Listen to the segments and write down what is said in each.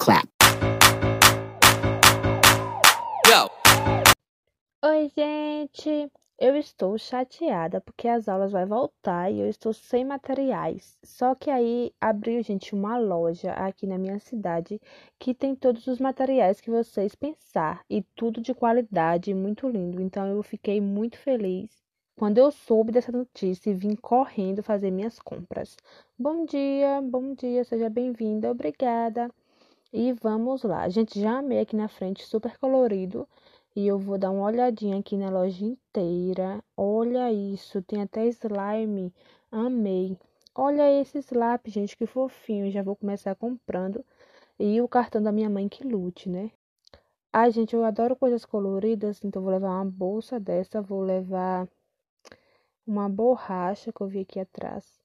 clap. Yo. Oi, gente. Eu estou chateada porque as aulas vai voltar e eu estou sem materiais. Só que aí abriu, gente, uma loja aqui na minha cidade que tem todos os materiais que vocês pensar e tudo de qualidade, muito lindo. Então eu fiquei muito feliz quando eu soube dessa notícia e vim correndo fazer minhas compras. Bom dia, bom dia, seja bem-vinda, obrigada. E vamos lá. A gente já amei aqui na frente, super colorido. E eu vou dar uma olhadinha aqui na loja inteira. Olha isso, tem até slime. Amei. Olha esses lápis, gente, que fofinho. Já vou começar comprando. E o cartão da minha mãe que lute, né? Ai, gente, eu adoro coisas coloridas, então vou levar uma bolsa dessa, vou levar uma borracha que eu vi aqui atrás.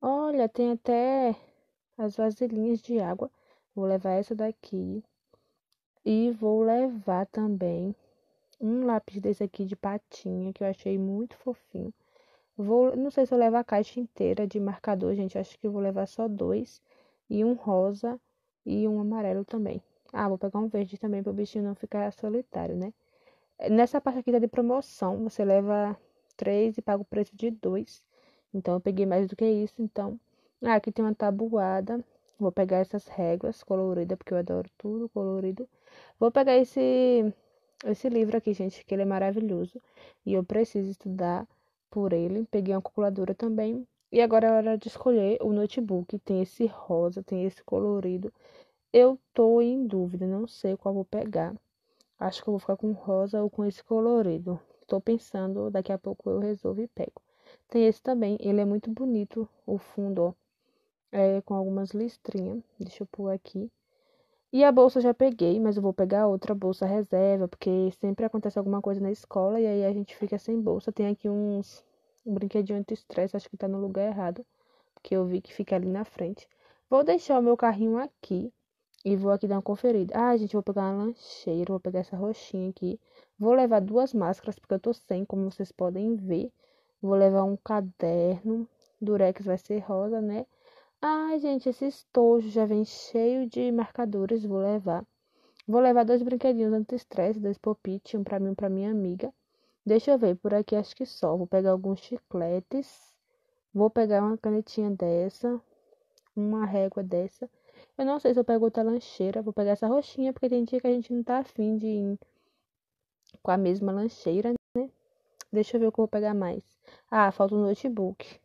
Olha, tem até as vasilhinhas de água. Vou levar essa daqui. E vou levar também um lápis desse aqui de patinha, que eu achei muito fofinho. Vou, não sei se eu levo a caixa inteira de marcador, gente. Acho que vou levar só dois. E um rosa e um amarelo também. Ah, vou pegar um verde também para o bichinho não ficar solitário, né? Nessa parte aqui tá de promoção. Você leva três e paga o preço de dois. Então, eu peguei mais do que isso. Então, ah, aqui tem uma tabuada Vou pegar essas réguas coloridas, porque eu adoro tudo colorido. Vou pegar esse, esse livro aqui, gente, que ele é maravilhoso. E eu preciso estudar por ele. Peguei uma calculadora também. E agora é hora de escolher o notebook. Tem esse rosa, tem esse colorido. Eu tô em dúvida, não sei qual vou pegar. Acho que eu vou ficar com rosa ou com esse colorido. Tô pensando, daqui a pouco eu resolvo e pego. Tem esse também, ele é muito bonito, o fundo, ó é, com algumas listrinhas. Deixa eu pôr aqui. E a bolsa eu já peguei, mas eu vou pegar outra bolsa reserva, porque sempre acontece alguma coisa na escola e aí a gente fica sem bolsa. Tem aqui uns um brinquedinho anti-estresse, acho que tá no lugar errado, porque eu vi que fica ali na frente. Vou deixar o meu carrinho aqui e vou aqui dar uma conferida. Ah, gente, vou pegar uma lancheira, vou pegar essa roxinha aqui. Vou levar duas máscaras, porque eu tô sem, como vocês podem ver. Vou levar um caderno, Durex vai ser rosa, né? Ai, gente, esse estojo já vem cheio de marcadores, vou levar. Vou levar dois brinquedinhos anti-estresse, dois it, um pra mim e um pra minha amiga. Deixa eu ver, por aqui acho que só. Vou pegar alguns chicletes. Vou pegar uma canetinha dessa. Uma régua dessa. Eu não sei se eu pego outra lancheira. Vou pegar essa roxinha, porque tem dia que a gente não tá afim de ir com a mesma lancheira, né? Deixa eu ver o que eu vou pegar mais. Ah, falta um notebook.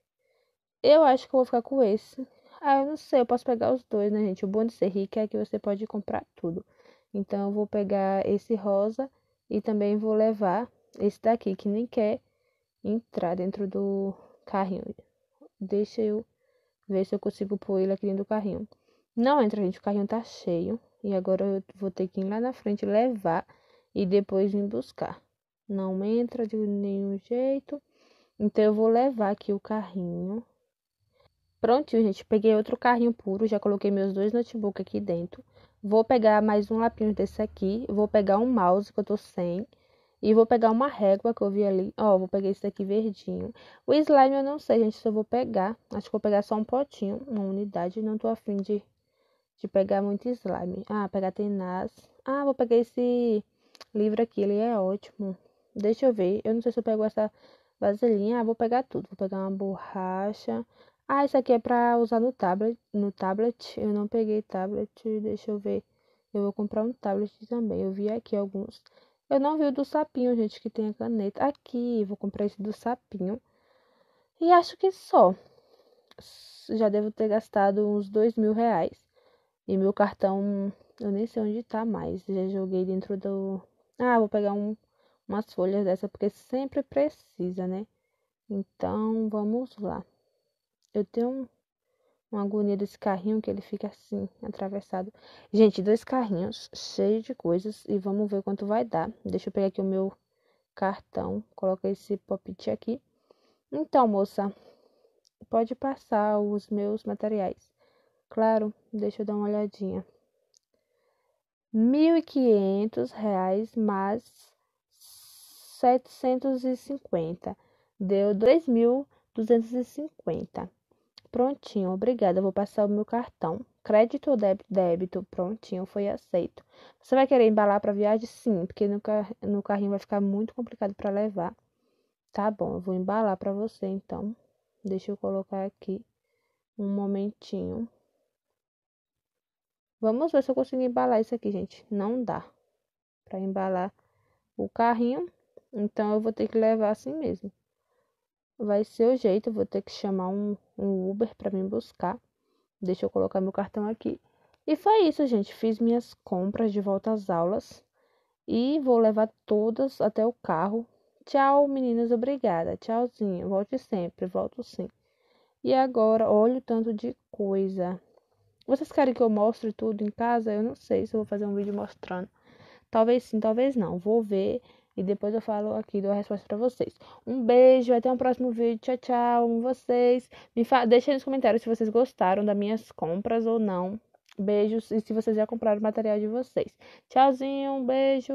Eu acho que eu vou ficar com esse. Ah, eu não sei, eu posso pegar os dois, né, gente? O bom de ser rica é que você pode comprar tudo. Então, eu vou pegar esse rosa e também vou levar esse daqui que nem quer entrar dentro do carrinho. Deixa eu ver se eu consigo pôr ele aqui dentro do carrinho. Não entra, gente, o carrinho tá cheio. E agora eu vou ter que ir lá na frente levar e depois vir buscar. Não entra de nenhum jeito. Então, eu vou levar aqui o carrinho Prontinho, gente. Peguei outro carrinho puro, já coloquei meus dois notebooks aqui dentro. Vou pegar mais um lapinho desse aqui, vou pegar um mouse que eu tô sem. E vou pegar uma régua que eu vi ali. Ó, vou pegar esse daqui verdinho. O slime eu não sei, gente, se eu vou pegar. Acho que vou pegar só um potinho, uma unidade. Não tô afim de, de pegar muito slime. Ah, pegar tenaz. Ah, vou pegar esse livro aqui, ele é ótimo. Deixa eu ver. Eu não sei se eu pego essa vaselinha. Ah, vou pegar tudo. Vou pegar uma borracha. Ah, isso aqui é para usar no tablet, no tablet. Eu não peguei tablet, deixa eu ver. Eu vou comprar um tablet também. Eu vi aqui alguns. Eu não vi o do sapinho, gente, que tem a caneta. Aqui, vou comprar esse do sapinho. E acho que só. Já devo ter gastado uns dois mil reais. E meu cartão, eu nem sei onde tá mais. Já joguei dentro do... Ah, vou pegar um, umas folhas dessa, porque sempre precisa, né? Então, vamos lá. Eu tenho uma agonia desse carrinho que ele fica assim, atravessado. Gente, dois carrinhos cheios de coisas e vamos ver quanto vai dar. Deixa eu pegar aqui o meu cartão, coloca esse pop-it aqui. Então, moça, pode passar os meus materiais. Claro, deixa eu dar uma olhadinha. R$ 1.500 mais 750. Deu 2.250. Prontinho, obrigada. Vou passar o meu cartão. Crédito ou débito? Débito. Prontinho, foi aceito. Você vai querer embalar para viagem? Sim, porque no, car no carrinho vai ficar muito complicado para levar. Tá bom, eu vou embalar para você então. Deixa eu colocar aqui um momentinho. Vamos ver se eu consigo embalar isso aqui, gente. Não dá para embalar o carrinho, então eu vou ter que levar assim mesmo vai ser o jeito, vou ter que chamar um, um Uber para me buscar. Deixa eu colocar meu cartão aqui. E foi isso, gente. Fiz minhas compras de volta às aulas e vou levar todas até o carro. Tchau, meninas, obrigada. Tchauzinho. Volte sempre, volto sim. E agora, olha o tanto de coisa. Vocês querem que eu mostre tudo em casa? Eu não sei se eu vou fazer um vídeo mostrando. Talvez sim, talvez não. Vou ver e depois eu falo aqui, dou a resposta para vocês. Um beijo, até o um próximo vídeo. Tchau, tchau. Amo vocês. Me fa... Deixem nos comentários se vocês gostaram das minhas compras ou não. Beijos e se vocês já compraram o material de vocês. Tchauzinho, um beijo.